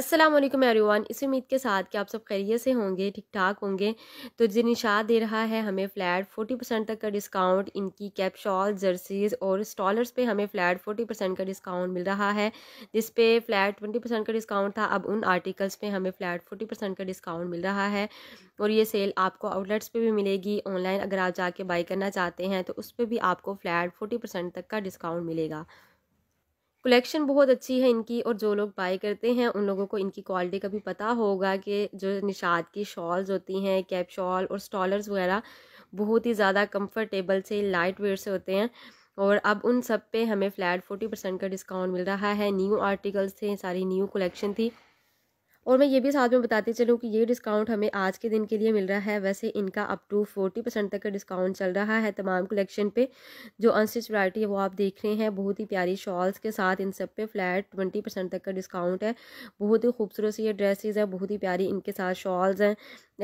अस्सलाम वालेकुम एवरीवन इस उम्मीद के साथ कि आप सब खैरियत से होंगे ठीक ठाक होंगे तो निशा दे रहा है हमें फ्लैट 40 परसेंट तक का डिस्काउंट इनकी कैप शॉल जर्सीज़ और स्टॉलर्स पे हमें फ्लैट 40 परसेंट का डिस्काउंट मिल रहा है जिस पे फ्लैट 20 परसेंट का डिस्काउंट था अब उन आर्टिकल्स पे हमें फ्लैट 40 परसेंट का डिस्काउंट मिल रहा है और ये सेल आपको आउटलेट्स पर भी मिलेगी ऑनलाइन अगर आप जाके बाई करना चाहते हैं तो उस पर भी आपको फ्लैट फोर्टी तक का डिस्काउंट मिलेगा कलेक्शन बहुत अच्छी है इनकी और जो लोग बाय करते हैं उन लोगों को इनकी क्वालिटी का भी पता होगा कि जो निषाद की शॉल्स होती हैं कैप शॉल और स्टॉलर्स वगैरह बहुत ही ज़्यादा कंफर्टेबल से लाइट वेयर से होते हैं और अब उन सब पे हमें फ्लैट फोर्टी परसेंट का डिस्काउंट मिल रहा है न्यू आर्टिकल्स थे सारी न्यू कलेक्शन थी और मैं ये भी साथ में बताती चलूँ कि ये डिस्काउंट हमें आज के दिन के लिए मिल रहा है वैसे इनका अप टू फोर्टी परसेंट तक का डिस्काउंट चल रहा है तमाम कलेक्शन पे जो अनस्टिच वैरायटी है वो आप देख रहे हैं बहुत ही प्यारी शॉल्स के साथ इन सब पे फ्लैट ट्वेंटी परसेंट तक का डिस्काउंट है बहुत ही खूबसूरत सी ये ड्रेसेज है बहुत ही प्यारी इनके साथ शॉल्स हैं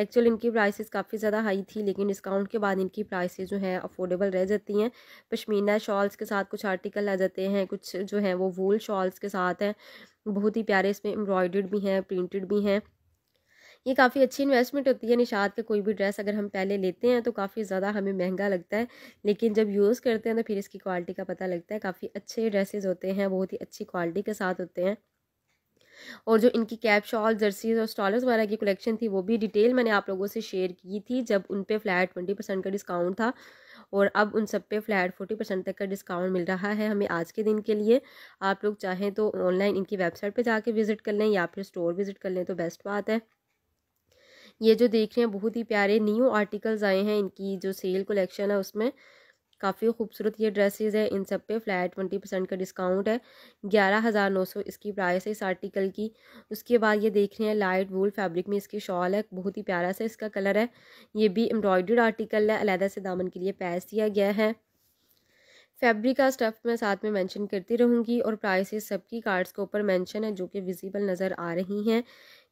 एक्चुअल इनकी प्राइसेस काफ़ी ज़्यादा हाई थी लेकिन डिस्काउंट के बाद इनकी प्राइसेस जो हैं अफोर्डेबल रह जाती हैं पशमीना शॉल्स के साथ कुछ आर्टिकल आ जाते हैं कुछ जो हैं वो वूल शॉल्स के साथ हैं बहुत ही प्यारे इसमें एम्ब्रॉयडर्ड भी हैं प्रिंटेड भी हैं ये काफ़ी अच्छी इन्वेस्टमेंट होती है निषाद का कोई भी ड्रेस अगर हम पहले लेते हैं तो काफ़ी ज़्यादा हमें महंगा लगता है लेकिन जब यूज़ करते हैं तो फिर इसकी क्वालिटी का पता लगता है काफ़ी अच्छे ड्रेसेस होते हैं बहुत ही अच्छी क्वालिटी के साथ होते हैं और जो इनकी कैप शॉल जर्सीज और स्टॉलर्स वगैरह की कलेक्शन थी वो भी डिटेल मैंने आप लोगों से शेयर की थी जब उन पर फ्लैट ट्वेंटी परसेंट का डिस्काउंट था और अब उन सब पे फ्लैट फोर्टी परसेंट तक का डिस्काउंट मिल रहा है हमें आज के दिन के लिए आप लोग चाहें तो ऑनलाइन इनकी वेबसाइट पे जाके विज़िट कर लें या फिर स्टोर विज़िट कर लें तो बेस्ट बात है ये जो देख रहे हैं बहुत ही प्यारे न्यू आर्टिकल्स आए हैं इनकी जो सेल कलेक्शन है उसमें काफ़ी खूबसूरत ये ड्रेसेस है इन सब पे फ्लैट ट्वेंटी परसेंट का डिस्काउंट है ग्यारह हज़ार नौ सौ इसकी प्राइस है इस आर्टिकल की उसके बाद ये देख रहे हैं लाइट वूल फैब्रिक में इसकी शॉल है बहुत ही प्यारा सा इसका कलर है ये भी एम्ब्रॉयड्रीड आर्टिकल है अलहदा से दामन के लिए पैस दिया गया है फैब्रिक का स्टफ मैं साथ में मेंशन करती रहूँगी और प्राइसेस सबकी कार्ड्स के ऊपर मेंशन है जो कि विजिबल नज़र आ रही हैं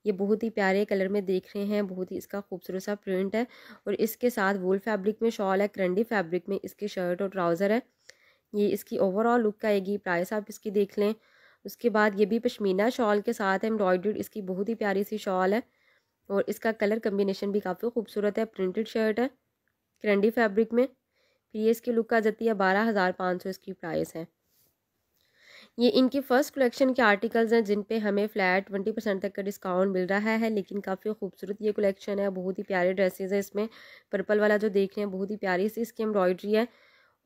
ये बहुत ही प्यारे कलर में देख रहे हैं बहुत ही इसका खूबसूरत सा प्रिंट है और इसके साथ वोल फैब्रिक में शॉल है करंडी फैब्रिक में इसके शर्ट और ट्राउज़र है ये इसकी ओवरऑल लुक आएगी प्राइस आप इसकी देख लें उसके बाद ये भी पश्मीना शॉल के साथ एम्ब्रॉयड्रीड इसकी बहुत ही प्यारी सी शॉल है और इसका कलर कम्बिनेशन भी काफ़ी खूबसूरत है प्रिंटेड शर्ट है करंडी फैब्रिक में फिर ये इसकी लुक आ जाती है बारह हज़ार पाँच सौ इसकी प्राइस है ये इनकी फ़र्स्ट कलेक्शन के आर्टिकल्स हैं जिन पे हमें फ़्लैट ट्वेंटी परसेंट तक का डिस्काउंट मिल रहा है लेकिन काफ़ी खूबसूरत ये कलेक्शन है बहुत ही प्यारे ड्रेसेस है इसमें पर्पल वाला जो देख रहे हैं बहुत ही प्यारी सी इसकी एम्ब्रॉयडरी है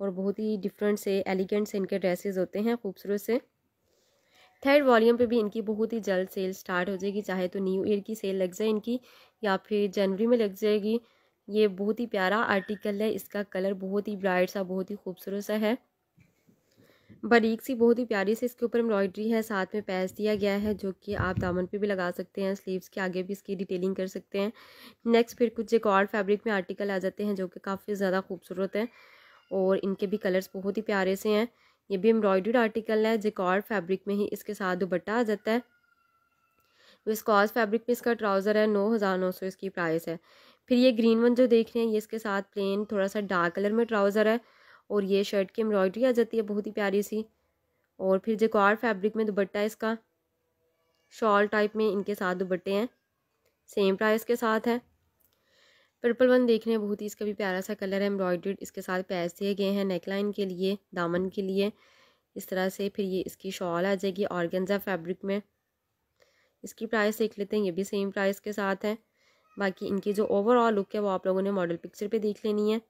और बहुत ही डिफरेंट से एलिगेंट से इनके ड्रेसेज होते हैं खूबसूरत से थर्ड वॉल्यूम पर भी इनकी बहुत ही जल्द सेल स्टार्ट हो जाएगी चाहे तो न्यू ईयर की सेल लग जाए इनकी या फिर जनवरी में लग जाएगी ये बहुत ही प्यारा आर्टिकल है इसका कलर बहुत ही ब्राइट सा बहुत ही खूबसूरत सा है बारीक सी बहुत ही प्यारी से इसके ऊपर एम्ब्रॉयडरी है साथ में पैस दिया गया है जो कि आप दामन पे भी लगा सकते हैं स्लीव्स के आगे भी इसकी डिटेलिंग कर सकते हैं नेक्स्ट फिर कुछ एक और फैब्रिक में आर्टिकल आ जाते हैं जो कि काफ़ी ज़्यादा खूबसूरत है और इनके भी कलर्स बहुत ही प्यारे से हैं ये भी एम्ब्रॉयड्रीड आर्टिकल है जिकॉर्ड फैब्रिक में ही इसके साथ दुपट्टा आ जाता है विस्कॉस फैब्रिक में इसका ट्राउज़र है नौ हज़ार नौ सौ इसकी प्राइस है फिर ये ग्रीन वन जो देख रहे हैं ये इसके साथ प्लेन थोड़ा सा डार्क कलर में ट्राउज़र है और ये शर्ट की एम्ब्रॉयडरी आ जाती है बहुत ही प्यारी सी और फिर जेकॉर फैब्रिक में दुबट्टा है इसका शॉल टाइप में इनके साथ दुबट्टे हैं सेम प्राइस के साथ है पर्पल वन देख रहे हैं बहुत ही इसका भी प्यारा सा कलर है एम्ब्रॉयड्रीड इसके साथ पैस दिए गए हैं नेकलाइन के लिए दामन के लिए इस तरह से फिर ये इसकी शॉल आ जाएगी ऑर्गेंजा फैब्रिक में इसकी प्राइस देख लेते हैं ये भी सेम प्राइस के साथ है बाकी इनकी जो ओवरऑल लुक है वो आप लोगों ने मॉडल पिक्चर पे देख लेनी है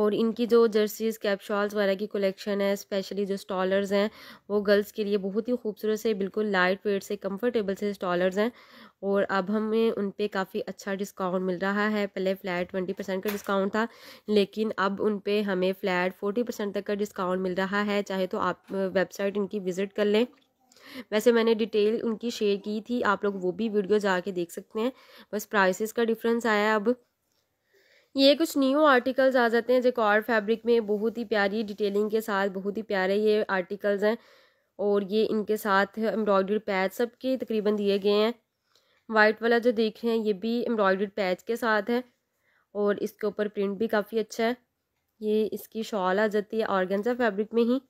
और इनकी जो जर्सीज़ कैप शॉल्स वगैरह की कलेक्शन है स्पेशली जो स्टॉलर्स हैं वो गर्ल्स के लिए बहुत ही खूबसूरत से बिल्कुल लाइट वेट से कंफर्टेबल से स्टॉलर्स हैं और अब हमें उन पर काफ़ी अच्छा डिस्काउंट मिल रहा है पहले फ़्लैट ट्वेंटी परसेंट का डिस्काउंट था लेकिन अब उन पर हमें फ़्लैट फोर्टी परसेंट तक का डिस्काउंट मिल रहा है चाहे तो आप वेबसाइट इनकी विज़िट कर लें वैसे मैंने डिटेल उनकी शेयर की थी आप लोग वो भी वीडियो जाके देख सकते हैं बस प्राइसेस का डिफरेंस आया अब ये कुछ न्यू आर्टिकल्स आ जाते हैं जो कॉर्ड फैब्रिक में बहुत ही प्यारी डिटेलिंग के साथ बहुत ही प्यारे ये आर्टिकल्स हैं और ये इनके साथ एम्ब्रॉयडर्ड पैच सब के तकरीबन दिए गए हैं वाइट वाला जो देख रहे हैं ये भी एम्ब्रॉयडर्ड पैच के साथ है और इसके ऊपर प्रिंट भी काफ़ी अच्छा है ये इसकी शॉल आ जाती है ऑर्गेंजा फैब्रिक में ही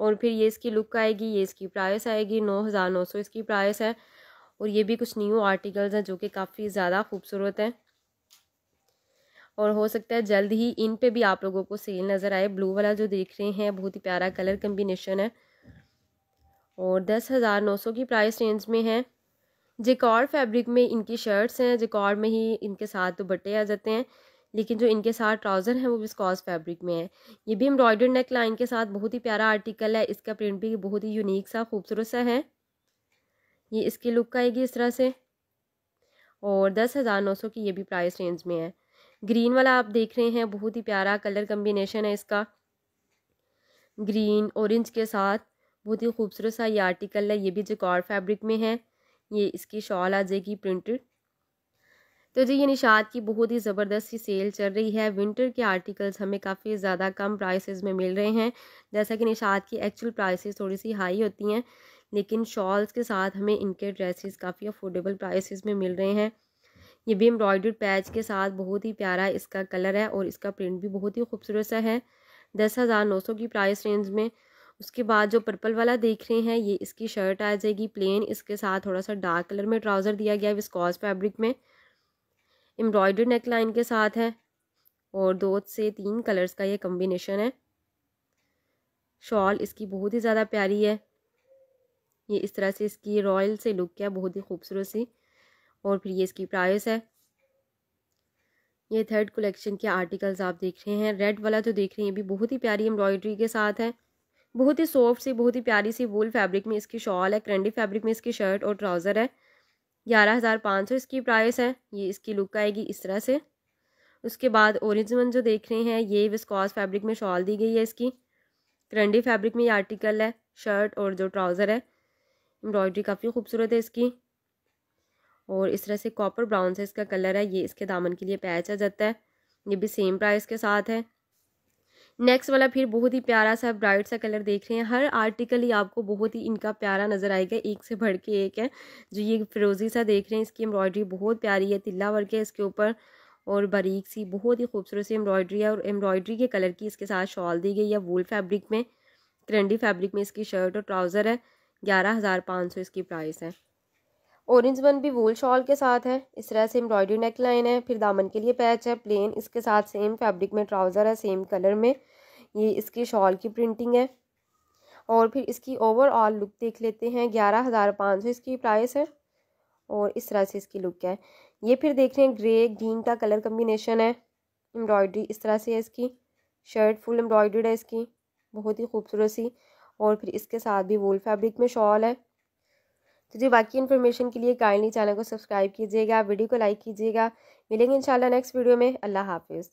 और फिर ये इसकी लुक आएगी ये इसकी प्राइस आएगी नौ हज़ार नौ सौ इसकी प्राइस है और ये भी कुछ न्यू आर्टिकल्स हैं जो कि काफ़ी ज़्यादा खूबसूरत हैं और हो सकता है जल्द ही इन पे भी आप लोगों को सेल नज़र आए ब्लू वाला जो देख रहे हैं बहुत ही प्यारा कलर कम्बिनेशन है और दस हज़ार नौ सौ की प्राइस रेंज में है जिकॉर फैब्रिक में इनकी शर्ट्स हैं जिकॉर में ही इनके साथ दुपट्टे आ जाते हैं लेकिन जो इनके साथ ट्राउज़र हैं वो विस्कॉस फैब्रिक में है ये भी एम्ब्रॉयडर्ड नेक लाइन के साथ बहुत ही प्यारा आर्टिकल है इसका प्रिंट भी बहुत ही यूनिक सा खूबसूरत सा है ये इसकी लुक आएगी इस तरह से और दस हज़ार नौ सौ की ये भी प्राइस रेंज में है ग्रीन वाला आप देख रहे हैं बहुत ही प्यारा कलर कम्बिनेशन है इसका ग्रीन औरेंज के साथ बहुत ही खूबसूरत सा ये आर्टिकल है ये भी जिकॉर फैब्रिक में है ये इसकी शॉल आ जाएगी प्रिंटेड तो जी ये निषाद की बहुत ही ज़बरदस्त सी सेल चल रही है विंटर के आर्टिकल्स हमें काफ़ी ज़्यादा कम प्राइसेस में मिल रहे हैं जैसा कि निशात की एक्चुअल प्राइसेस थोड़ी सी हाई होती हैं लेकिन शॉल्स के साथ हमें इनके ड्रेसेस काफ़ी अफोर्डेबल प्राइसेस में मिल रहे हैं ये भी एम्ब्रॉयडर्ड पैच के साथ बहुत ही प्यारा इसका कलर है और इसका प्रिंट भी बहुत ही खूबसूरत सा है दस हज़ार नौ सौ की प्राइस रेंज में उसके बाद जो पर्पल वाला देख रहे हैं ये इसकी शर्ट आ जाएगी प्लेन इसके साथ थोड़ा सा डार्क कलर में ट्राउज़र दिया गया है विस्कॉस फैब्रिक में एम्ब्रॉयडरी नेक लाइन के साथ है और दो से तीन कलर्स का ये कम्बिनेशन है शॉल इसकी बहुत ही ज़्यादा प्यारी है ये इस तरह से इसकी रॉयल से लुक है बहुत ही खूबसूरत सी और फिर ये इसकी प्राइस है ये थर्ड कलेक्शन के आर्टिकल्स आप देख रहे हैं रेड वाला तो देख रहे हैं ये भी बहुत ही प्यारी एम्ब्रॉयडरी के साथ है बहुत ही सॉफ्ट सी बहुत ही प्यारी सी वूल फैब्रिक में इसकी शॉल है क्रेंडी फैब्रिक में इसकी शर्ट और ट्राउज़र है ग्यारह हज़ार पाँच सौ इसकी प्राइस है ये इसकी लुक आएगी इस तरह से उसके बाद ओरिजिनल जो देख रहे हैं ये विस्कॉस फैब्रिक में शॉल दी गई है इसकी करंडी फैब्रिक में ये आर्टिकल है शर्ट और जो ट्राउज़र है एम्ब्रॉयडरी काफ़ी खूबसूरत है इसकी और इस तरह से कॉपर ब्राउन से इसका कलर है ये इसके दामन के लिए पैच आ जाता है ये भी सेम प्राइस के साथ है नेक्स्ट वाला फिर बहुत ही प्यारा सा ब्राइट सा कलर देख रहे हैं हर आर्टिकल ही आपको बहुत ही इनका प्यारा नज़र आएगा एक से भर के एक है जो ये फिरोजी सा देख रहे हैं इसकी एम्ब्रॉयडरी बहुत प्यारी है तिल्ला वर्क है इसके ऊपर और बारीक सी बहुत ही खूबसूरत सी एम्ब्रॉयडरी है और एम्ब्रॉयडरी के कलर की इसके साथ शॉल दी गई है वूल फैब्रिक में करंडी फैब्रिक में इसकी शर्ट और ट्राउज़र है ग्यारह हज़ार पाँच सौ इसकी प्राइस है ऑरेंज वन भी वूल शॉल के साथ है इस तरह से एम्ब्रॉयडरी नेक लाइन है फिर दामन के लिए पैच है प्लेन इसके साथ सेम फैब्रिक में ट्राउज़र है सेम कलर में ये इसकी शॉल की प्रिंटिंग है और फिर इसकी ओवरऑल लुक देख लेते हैं ग्यारह हज़ार पाँच सौ इसकी प्राइस है और इस तरह से इसकी लुक है ये फिर देख रहे हैं ग्रे ग्रीन का कलर कम्बिनेशन है एम्ब्रॉयडरी इस तरह से है इसकी शर्ट फुल एम्ब्रॉयडर्ड है इसकी बहुत ही खूबसूरत सी और फिर इसके साथ भी वोल फैब्रिक में शॉल है तो जी बाकी इन्फॉर्मेशन के लिए काइंडली चैनल को सब्सक्राइब कीजिएगा वीडियो को लाइक कीजिएगा मिलेंगे इंशाल्लाह नेक्स्ट वीडियो में अल्लाह हाफिज़